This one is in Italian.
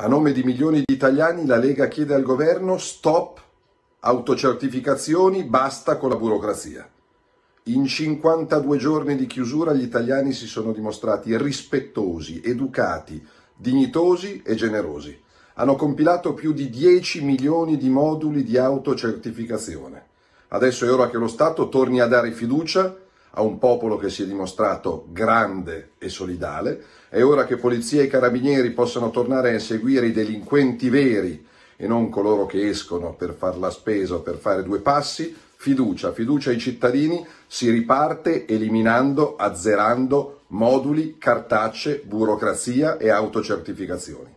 A nome di milioni di italiani la Lega chiede al governo stop autocertificazioni, basta con la burocrazia. In 52 giorni di chiusura gli italiani si sono dimostrati rispettosi, educati, dignitosi e generosi. Hanno compilato più di 10 milioni di moduli di autocertificazione. Adesso è ora che lo Stato torni a dare fiducia a un popolo che si è dimostrato grande e solidale. È ora che polizia e carabinieri possano tornare a inseguire i delinquenti veri e non coloro che escono per far la spesa o per fare due passi. Fiducia, fiducia ai cittadini, si riparte eliminando, azzerando moduli, cartacce, burocrazia e autocertificazioni.